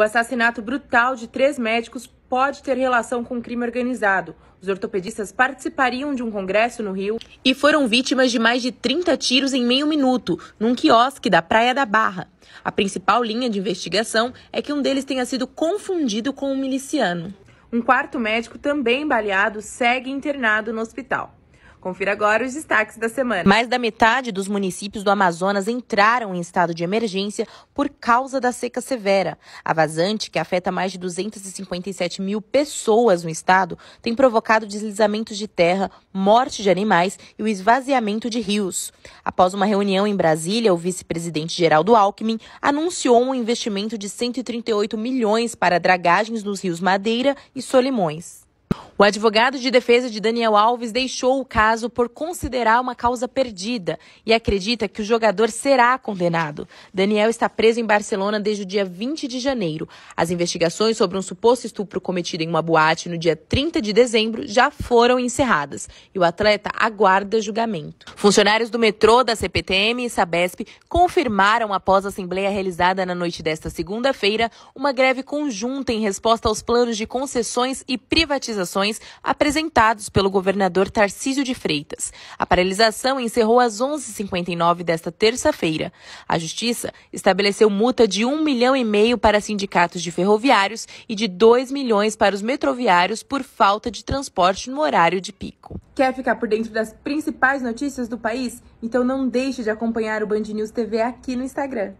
O assassinato brutal de três médicos pode ter relação com crime organizado. Os ortopedistas participariam de um congresso no Rio e foram vítimas de mais de 30 tiros em meio minuto, num quiosque da Praia da Barra. A principal linha de investigação é que um deles tenha sido confundido com um miliciano. Um quarto médico, também baleado, segue internado no hospital. Confira agora os destaques da semana. Mais da metade dos municípios do Amazonas entraram em estado de emergência por causa da seca severa. A vazante, que afeta mais de 257 mil pessoas no estado, tem provocado deslizamentos de terra, morte de animais e o esvaziamento de rios. Após uma reunião em Brasília, o vice-presidente Geraldo Alckmin anunciou um investimento de 138 milhões para dragagens nos rios Madeira e Solimões. O advogado de defesa de Daniel Alves deixou o caso por considerar uma causa perdida e acredita que o jogador será condenado. Daniel está preso em Barcelona desde o dia 20 de janeiro. As investigações sobre um suposto estupro cometido em uma boate no dia 30 de dezembro já foram encerradas e o atleta aguarda julgamento. Funcionários do metrô, da CPTM e Sabesp confirmaram, após a assembleia realizada na noite desta segunda-feira, uma greve conjunta em resposta aos planos de concessões e privatizações ações apresentados pelo governador Tarcísio de Freitas. A paralisação encerrou às 11h59 desta terça-feira. A Justiça estabeleceu multa de 1 milhão e meio para sindicatos de ferroviários e de 2 milhões para os metroviários por falta de transporte no horário de pico. Quer ficar por dentro das principais notícias do país? Então não deixe de acompanhar o Band News TV aqui no Instagram.